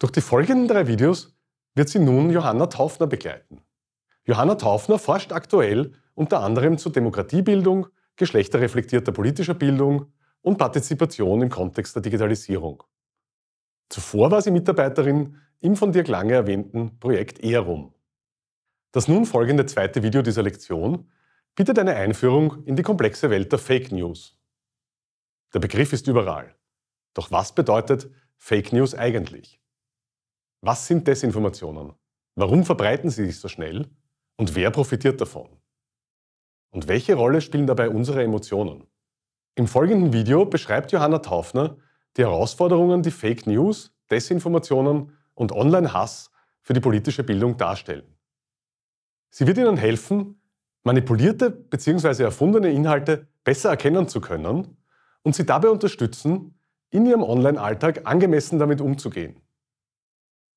Durch die folgenden drei Videos wird Sie nun Johanna Taufner begleiten. Johanna Taufner forscht aktuell unter anderem zu Demokratiebildung, geschlechterreflektierter politischer Bildung und Partizipation im Kontext der Digitalisierung. Zuvor war sie Mitarbeiterin im von Dirk Lange erwähnten Projekt ERUM. Das nun folgende zweite Video dieser Lektion bietet eine Einführung in die komplexe Welt der Fake News. Der Begriff ist überall. Doch was bedeutet Fake News eigentlich? Was sind Desinformationen? Warum verbreiten sie sich so schnell? Und wer profitiert davon? Und welche Rolle spielen dabei unsere Emotionen? Im folgenden Video beschreibt Johanna Taufner die Herausforderungen, die Fake News, Desinformationen und Online-Hass für die politische Bildung darstellen. Sie wird Ihnen helfen, manipulierte bzw. erfundene Inhalte besser erkennen zu können und Sie dabei unterstützen, in Ihrem Online-Alltag angemessen damit umzugehen.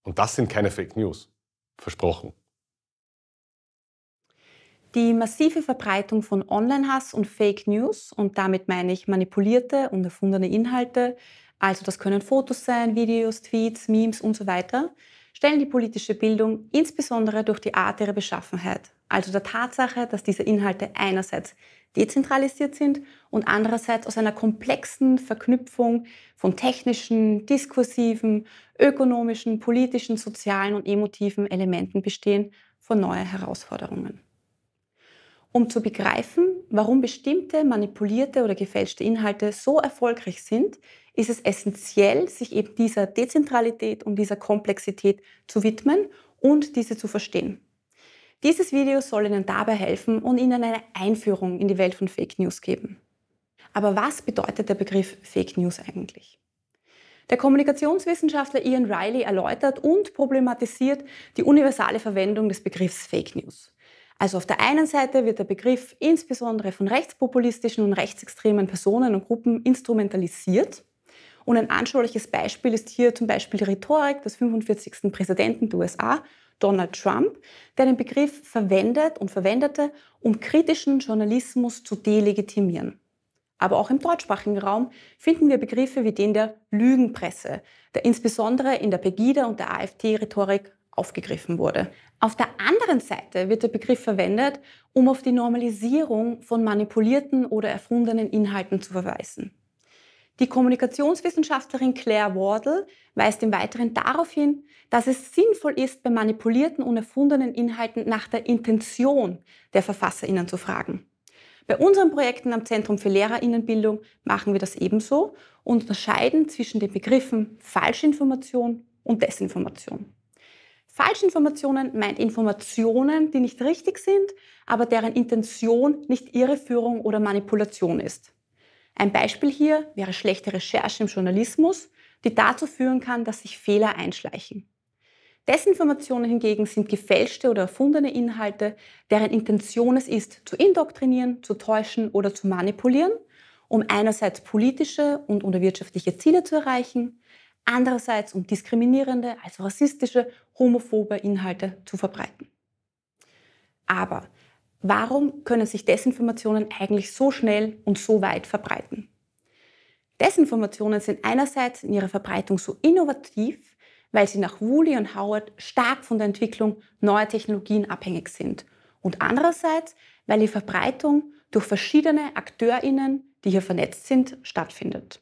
Und das sind keine Fake News. Versprochen. Die massive Verbreitung von Online-Hass und Fake News, und damit meine ich manipulierte und erfundene Inhalte, also das können Fotos sein, Videos, Tweets, Memes und so weiter, stellen die politische Bildung insbesondere durch die Art ihrer Beschaffenheit, also der Tatsache, dass diese Inhalte einerseits dezentralisiert sind und andererseits aus einer komplexen Verknüpfung von technischen, diskursiven, ökonomischen, politischen, sozialen und emotiven Elementen bestehen vor neue Herausforderungen. Um zu begreifen, warum bestimmte manipulierte oder gefälschte Inhalte so erfolgreich sind, ist es essentiell, sich eben dieser Dezentralität und dieser Komplexität zu widmen und diese zu verstehen. Dieses Video soll Ihnen dabei helfen und Ihnen eine Einführung in die Welt von Fake News geben. Aber was bedeutet der Begriff Fake News eigentlich? Der Kommunikationswissenschaftler Ian Riley erläutert und problematisiert die universale Verwendung des Begriffs Fake News. Also auf der einen Seite wird der Begriff insbesondere von rechtspopulistischen und rechtsextremen Personen und Gruppen instrumentalisiert. Und ein anschauliches Beispiel ist hier zum Beispiel die Rhetorik des 45. Präsidenten der USA Donald Trump, der den Begriff verwendet und verwendete, um kritischen Journalismus zu delegitimieren. Aber auch im deutschsprachigen Raum finden wir Begriffe wie den der Lügenpresse, der insbesondere in der Pegida und der AfD-Rhetorik aufgegriffen wurde. Auf der anderen Seite wird der Begriff verwendet, um auf die Normalisierung von manipulierten oder erfundenen Inhalten zu verweisen. Die Kommunikationswissenschaftlerin Claire Wardle weist im Weiteren darauf hin, dass es sinnvoll ist, bei manipulierten und erfundenen Inhalten nach der Intention der Verfasserinnen zu fragen. Bei unseren Projekten am Zentrum für Lehrerinnenbildung machen wir das ebenso und unterscheiden zwischen den Begriffen Falschinformation und Desinformation. Falschinformationen meint Informationen, die nicht richtig sind, aber deren Intention nicht Irreführung oder Manipulation ist. Ein Beispiel hier wäre schlechte Recherche im Journalismus, die dazu führen kann, dass sich Fehler einschleichen. Desinformationen hingegen sind gefälschte oder erfundene Inhalte, deren Intention es ist, zu indoktrinieren, zu täuschen oder zu manipulieren, um einerseits politische und oder wirtschaftliche Ziele zu erreichen, andererseits um diskriminierende, also rassistische, homophobe Inhalte zu verbreiten. Aber Warum können sich Desinformationen eigentlich so schnell und so weit verbreiten? Desinformationen sind einerseits in ihrer Verbreitung so innovativ, weil sie nach Woolley und Howard stark von der Entwicklung neuer Technologien abhängig sind und andererseits, weil die Verbreitung durch verschiedene AkteurInnen, die hier vernetzt sind, stattfindet.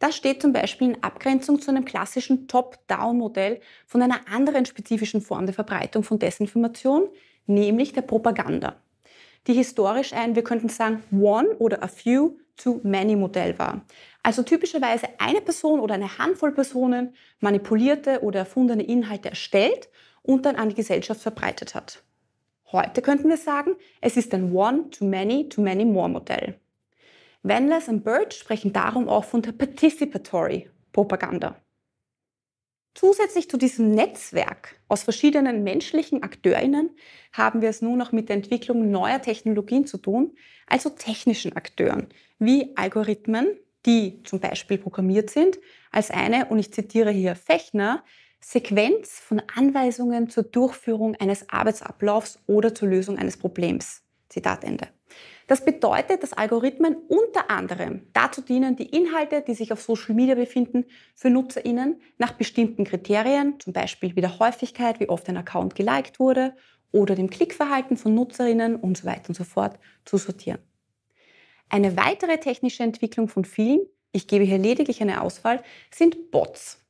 Das steht zum Beispiel in Abgrenzung zu einem klassischen Top-Down-Modell von einer anderen spezifischen Form der Verbreitung von Desinformation, nämlich der Propaganda, die historisch ein, wir könnten sagen, one oder a few to many Modell war. Also typischerweise eine Person oder eine Handvoll Personen manipulierte oder erfundene Inhalte erstellt und dann an die Gesellschaft verbreitet hat. Heute könnten wir sagen, es ist ein One to Many to Many More Modell. Wendlers und Birch sprechen darum auch von der Participatory Propaganda. Zusätzlich zu diesem Netzwerk aus verschiedenen menschlichen Akteurinnen haben wir es nun noch mit der Entwicklung neuer Technologien zu tun, also technischen Akteuren wie Algorithmen, die zum Beispiel programmiert sind, als eine, und ich zitiere hier Fechner, Sequenz von Anweisungen zur Durchführung eines Arbeitsablaufs oder zur Lösung eines Problems. Zitat Ende. Das bedeutet, dass Algorithmen unter anderem dazu dienen, die Inhalte, die sich auf Social Media befinden, für NutzerInnen nach bestimmten Kriterien, zum Beispiel wie der Häufigkeit, wie oft ein Account geliked wurde oder dem Klickverhalten von NutzerInnen und so weiter und so fort, zu sortieren. Eine weitere technische Entwicklung von vielen, ich gebe hier lediglich eine Auswahl, sind Bots.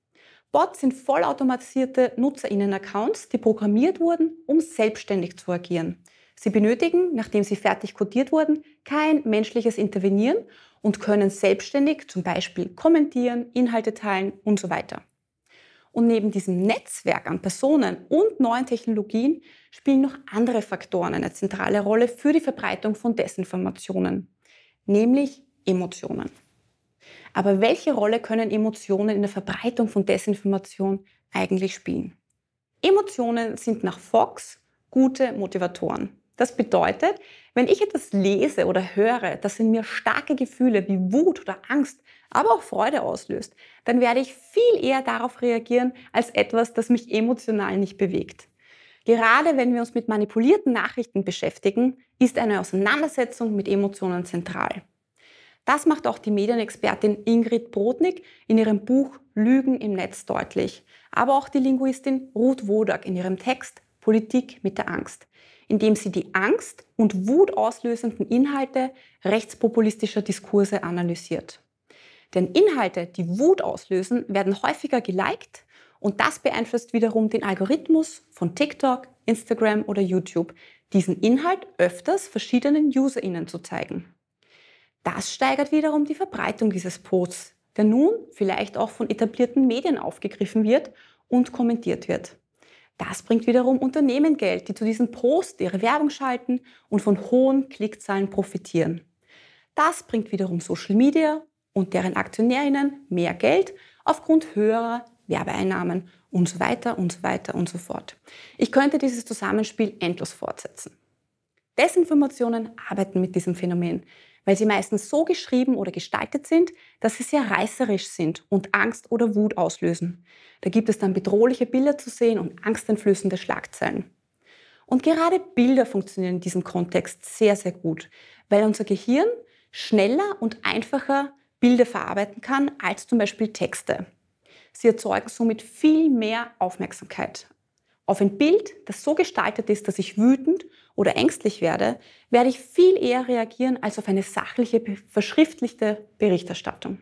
Bots sind vollautomatisierte NutzerInnen-Accounts, die programmiert wurden, um selbstständig zu agieren. Sie benötigen, nachdem sie fertig codiert wurden, kein menschliches Intervenieren und können selbstständig zum Beispiel kommentieren, Inhalte teilen und so weiter. Und neben diesem Netzwerk an Personen und neuen Technologien spielen noch andere Faktoren eine zentrale Rolle für die Verbreitung von Desinformationen, nämlich Emotionen. Aber welche Rolle können Emotionen in der Verbreitung von Desinformation eigentlich spielen? Emotionen sind nach Fox gute Motivatoren. Das bedeutet, wenn ich etwas lese oder höre, das in mir starke Gefühle wie Wut oder Angst, aber auch Freude auslöst, dann werde ich viel eher darauf reagieren als etwas, das mich emotional nicht bewegt. Gerade wenn wir uns mit manipulierten Nachrichten beschäftigen, ist eine Auseinandersetzung mit Emotionen zentral. Das macht auch die Medienexpertin Ingrid Brodnik in ihrem Buch Lügen im Netz deutlich, aber auch die Linguistin Ruth Wodak in ihrem Text Politik mit der Angst indem sie die Angst und Wut auslösenden Inhalte rechtspopulistischer Diskurse analysiert. Denn Inhalte, die Wut auslösen, werden häufiger geliked und das beeinflusst wiederum den Algorithmus von TikTok, Instagram oder YouTube, diesen Inhalt öfters verschiedenen UserInnen zu zeigen. Das steigert wiederum die Verbreitung dieses Posts, der nun vielleicht auch von etablierten Medien aufgegriffen wird und kommentiert wird. Das bringt wiederum Unternehmen Geld, die zu diesem Post ihre Werbung schalten und von hohen Klickzahlen profitieren. Das bringt wiederum Social Media und deren Aktionärinnen mehr Geld aufgrund höherer Werbeeinnahmen und so weiter und so weiter und so fort. Ich könnte dieses Zusammenspiel endlos fortsetzen. Desinformationen arbeiten mit diesem Phänomen weil sie meistens so geschrieben oder gestaltet sind, dass sie sehr reißerisch sind und Angst oder Wut auslösen. Da gibt es dann bedrohliche Bilder zu sehen und angsteinflößende Schlagzeilen. Und gerade Bilder funktionieren in diesem Kontext sehr, sehr gut, weil unser Gehirn schneller und einfacher Bilder verarbeiten kann als zum Beispiel Texte. Sie erzeugen somit viel mehr Aufmerksamkeit auf ein Bild, das so gestaltet ist, dass ich wütend oder ängstlich werde, werde ich viel eher reagieren als auf eine sachliche, verschriftlichte Berichterstattung.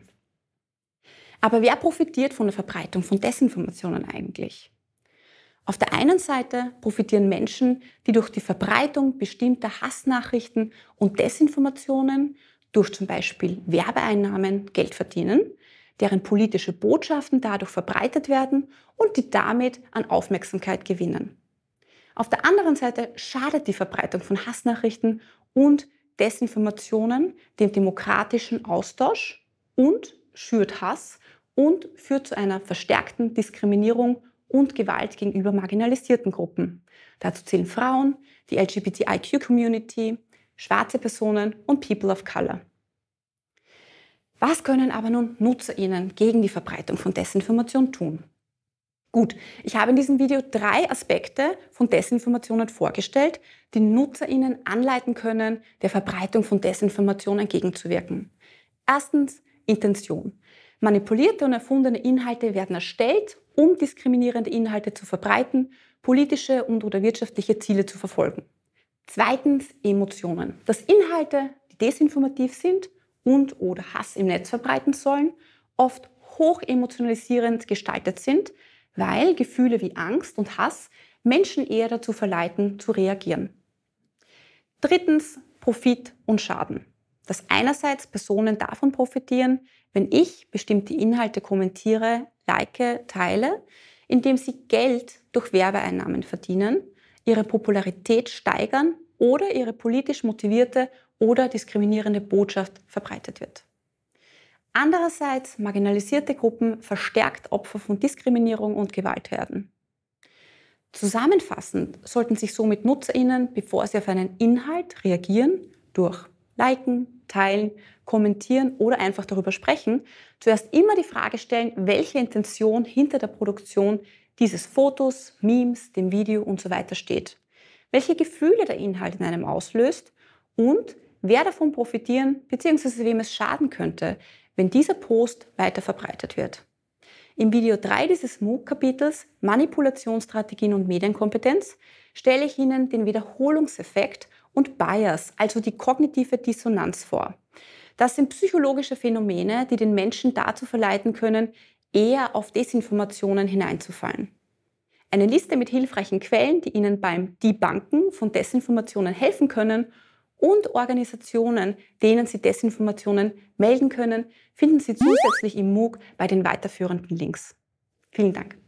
Aber wer profitiert von der Verbreitung von Desinformationen eigentlich? Auf der einen Seite profitieren Menschen, die durch die Verbreitung bestimmter Hassnachrichten und Desinformationen durch zum Beispiel Werbeeinnahmen Geld verdienen deren politische Botschaften dadurch verbreitet werden und die damit an Aufmerksamkeit gewinnen. Auf der anderen Seite schadet die Verbreitung von Hassnachrichten und Desinformationen dem demokratischen Austausch und schürt Hass und führt zu einer verstärkten Diskriminierung und Gewalt gegenüber marginalisierten Gruppen. Dazu zählen Frauen, die LGBTIQ-Community, schwarze Personen und People of Color. Was können aber nun NutzerInnen gegen die Verbreitung von Desinformation tun? Gut, ich habe in diesem Video drei Aspekte von Desinformationen vorgestellt, die NutzerInnen anleiten können, der Verbreitung von Desinformationen entgegenzuwirken. Erstens Intention. Manipulierte und erfundene Inhalte werden erstellt, um diskriminierende Inhalte zu verbreiten, politische und oder wirtschaftliche Ziele zu verfolgen. Zweitens Emotionen. Dass Inhalte, die desinformativ sind, und oder Hass im Netz verbreiten sollen, oft hoch emotionalisierend gestaltet sind, weil Gefühle wie Angst und Hass Menschen eher dazu verleiten, zu reagieren. Drittens Profit und Schaden. Dass einerseits Personen davon profitieren, wenn ich bestimmte Inhalte kommentiere, like, teile, indem sie Geld durch Werbeeinnahmen verdienen, ihre Popularität steigern oder ihre politisch motivierte oder diskriminierende Botschaft verbreitet wird. Andererseits marginalisierte Gruppen verstärkt Opfer von Diskriminierung und Gewalt werden. Zusammenfassend sollten sich somit Nutzerinnen, bevor sie auf einen Inhalt reagieren, durch Liken, Teilen, Kommentieren oder einfach darüber sprechen, zuerst immer die Frage stellen, welche Intention hinter der Produktion dieses Fotos, Memes, dem Video usw. So steht, welche Gefühle der Inhalt in einem auslöst und wer davon profitieren bzw. wem es schaden könnte, wenn dieser Post weiter verbreitet wird. Im Video 3 dieses MOOC-Kapitels Manipulationsstrategien und Medienkompetenz stelle ich Ihnen den Wiederholungseffekt und Bias, also die kognitive Dissonanz vor. Das sind psychologische Phänomene, die den Menschen dazu verleiten können, eher auf Desinformationen hineinzufallen. Eine Liste mit hilfreichen Quellen, die Ihnen beim Debanken von Desinformationen helfen können und Organisationen, denen Sie Desinformationen melden können, finden Sie zusätzlich im MOOC bei den weiterführenden Links. Vielen Dank.